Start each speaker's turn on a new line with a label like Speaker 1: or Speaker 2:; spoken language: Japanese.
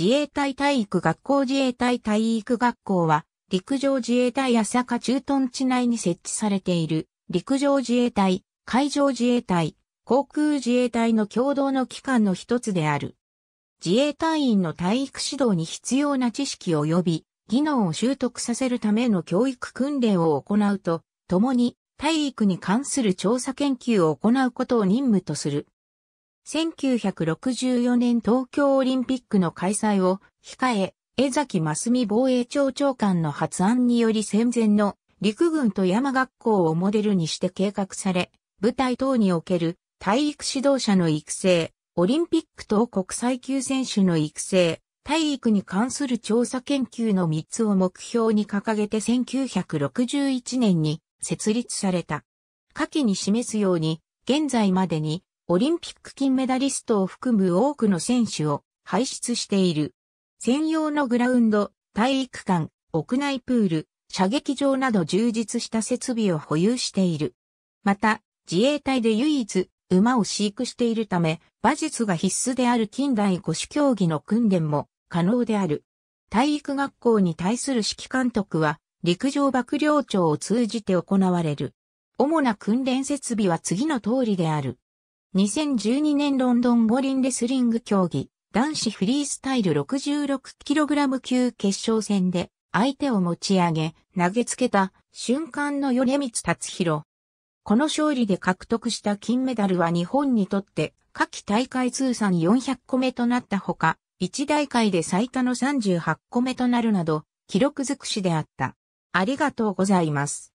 Speaker 1: 自衛隊体育学校自衛隊体育学校は、陸上自衛隊八坂駐屯地内に設置されている、陸上自衛隊、海上自衛隊、航空自衛隊の共同の機関の一つである。自衛隊員の体育指導に必要な知識及び技能を習得させるための教育訓練を行うと、共に体育に関する調査研究を行うことを任務とする1964年東京オリンピックの開催を控え、江崎真澄防衛庁長官の発案により戦前の陸軍と山学校をモデルにして計画され、部隊等における体育指導者の育成、オリンピック等国際級選手の育成、体育に関する調査研究の3つを目標に掲げて1961年に設立された。下記に示すように、現在までにオリンピック金メダリストを含む多くの選手を輩出している。専用のグラウンド、体育館、屋内プール、射撃場など充実した設備を保有している。また、自衛隊で唯一、馬を飼育しているため、馬術が必須である近代五種競技の訓練も可能である。体育学校に対する指揮監督は、陸上幕僚長を通じて行われる。主な訓練設備は次の通りである。2012年ロンドン五輪レスリング競技、男子フリースタイル 66kg 級決勝戦で、相手を持ち上げ、投げつけた瞬間の米光達弘。この勝利で獲得した金メダルは日本にとって、夏季大会通算400個目となったほか、一大会で最多の38個目となるなど、記録尽くしであった。ありがとうございます。